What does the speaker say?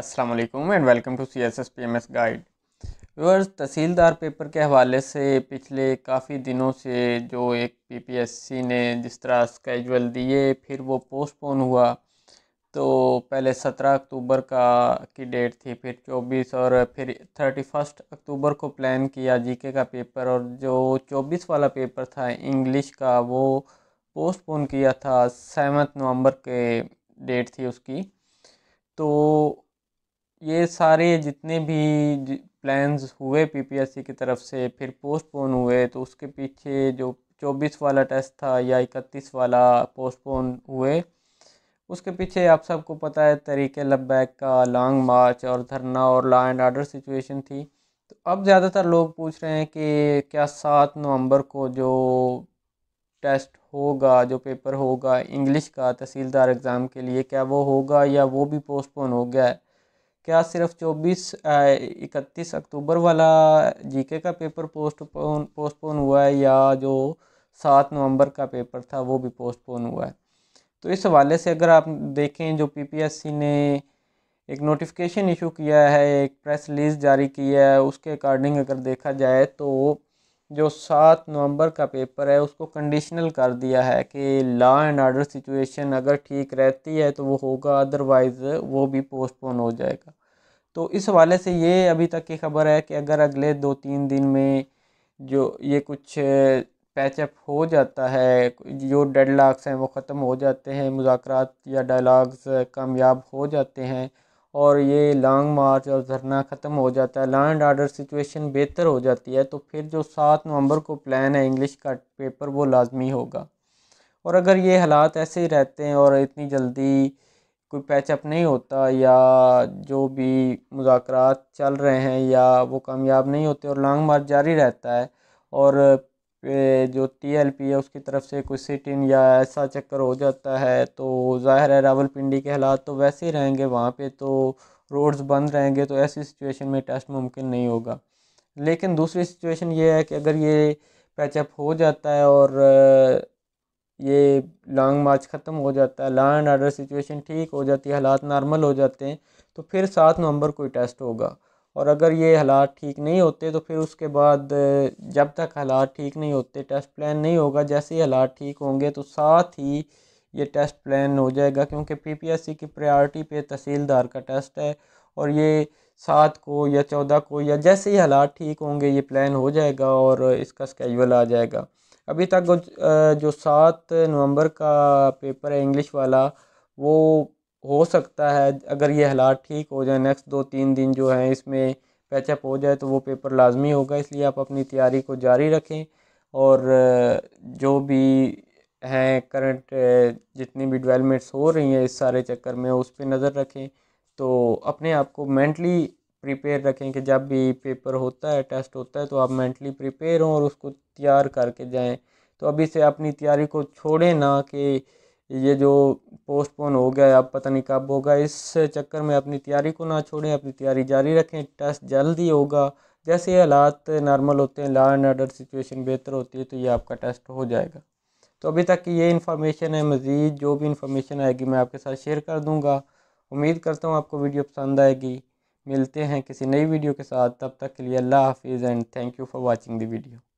अस्सलाम वालेकुम and welcome to C S S P M S guide viewers तहसीलदार paper के हवाले से पिछले काफ़ी दिनों से जो एक पी पी एस सी ने जिस तरह स्केजुअल दिए फिर वो पोस्टपोन हुआ तो पहले सत्रह अक्टूबर का की डेट थी फिर चौबीस और फिर थर्टी फर्स्ट अक्टूबर को प्लान किया जी के का पेपर और जो चौबीस वाला पेपर था इंग्लिश का वो पोस्टपोन किया था सेवन्थ नवंबर के डेट थी उसकी तो ये सारे जितने भी प्लान्स हुए पीपीएससी की तरफ से फिर पोस्टपोन हुए तो उसके पीछे जो चौबीस वाला टेस्ट था या इकतीस वाला पोस्टपोन हुए उसके पीछे आप सबको पता है तरीके लब्बैक का लॉन्ग मार्च और धरना और लॉ एंड आर्डर सिचुएशन थी तो अब ज़्यादातर लोग पूछ रहे हैं कि क्या सात नवंबर को जो टेस्ट होगा जो पेपर होगा इंग्लिश का तहसीलदार एग्ज़ाम के लिए क्या वो होगा या वो भी पोस्टपोन हो गया है क्या सिर्फ चौबीस इकतीस अक्टूबर वाला जीके का पेपर पोस्ट पोस्टपोन हुआ है या जो सात नवंबर का पेपर था वो भी पोस्टपोन हुआ है तो इस हवाले से अगर आप देखें जो पीपीएससी ने एक नोटिफिकेशन इशू किया है एक प्रेस रिलीज़ जारी की है उसके अकॉर्डिंग अगर देखा जाए तो जो सात नवंबर का पेपर है उसको कंडीशनल कर दिया है कि लॉ एंड आर्डर सिचुएशन अगर ठीक रहती है तो वो होगा अदरवाइज़ वो भी पोस्टपोन हो जाएगा तो इस हवाले से ये अभी तक की खबर है कि अगर अगले दो तीन दिन में जो ये कुछ पैचअप हो जाता है जो डेडलॉक्स हैं वो ख़त्म हो जाते हैं मुजाकर या डायलाग्स कामयाब हो जाते हैं और ये लॉन्ग मार्च और धरना ख़त्म हो जाता है लॉ एंड आर्डर सिचुएशन बेहतर हो जाती है तो फिर जो सात नवंबर को प्लान है इंग्लिश का पेपर वो लाजमी होगा और अगर ये हालात ऐसे ही रहते हैं और इतनी जल्दी कोई पैचअप नहीं होता या जो भी मुजाकर चल रहे हैं या वो कामयाब नहीं होते और लॉन्ग मार्च जारी रहता है और जो टीएलपी है उसकी तरफ से कुछ सिटिन या ऐसा चक्कर हो जाता है तो ज़ाहिर है रावलपिंडी के हालात तो वैसे ही रहेंगे वहाँ पे तो रोड्स बंद रहेंगे तो ऐसी सिचुएशन में टेस्ट मुमकिन नहीं होगा लेकिन दूसरी सिचुएशन ये है कि अगर ये पैचअप हो जाता है और ये लॉन्ग मार्च ख़त्म हो जाता है लॉ एंड आर्डर सिचुएशन ठीक हो जाती है हालात नॉर्मल हो जाते हैं तो फिर सात नवंबर कोई टेस्ट होगा और अगर ये हालात ठीक नहीं होते तो फिर उसके बाद जब तक हालात ठीक नहीं होते टेस्ट प्लान नहीं होगा जैसे ही हालात ठीक होंगे तो साथ ही ये टेस्ट प्लान हो जाएगा क्योंकि पीपीएससी की प्रायोरिटी पे तहसीलदार का टेस्ट है और ये सात को या चौदह को या जैसे ही हालात ठीक होंगे ये प्लान हो जाएगा और इसका स्केजल आ जाएगा अभी तक जो सात नवंबर का पेपर है इंग्लिश वाला वो हो सकता है अगर ये हालात ठीक हो जाए नेक्स्ट दो तीन दिन जो है इसमें पैचअप हो जाए तो वो पेपर लाजमी होगा इसलिए आप अपनी तैयारी को जारी रखें और जो भी हैं करंट जितनी भी डेवलपमेंट्स हो रही हैं इस सारे चक्कर में उस पर नज़र रखें तो अपने आप को मैंटली प्रिपेयर रखें कि जब भी पेपर होता है टेस्ट होता है तो आप मैंटली प्रिपेयर हों और उसको तैयार करके जाएं तो अभी से अपनी तैयारी को छोड़ें ना कि ये जो पोस्टपोन हो गया है अब पता नहीं कब होगा इस चक्कर में अपनी तैयारी को ना छोड़ें अपनी तैयारी जारी रखें टेस्ट जल्द ही होगा जैसे हालात नॉर्मल होते हैं लॉ एंड ऑर्डर सिचुएशन बेहतर होती है तो ये आपका टेस्ट हो जाएगा तो अभी तक ये इन्फॉर्मेशन है मज़ीद जो भी इन्फॉर्मेशन आएगी मैं आपके साथ शेयर कर दूँगा उम्मीद करता हूँ आपको वीडियो पसंद आएगी मिलते हैं किसी नई वीडियो के साथ तब तक के लिए अल्लाह हाफिज़ and thank you for watching the video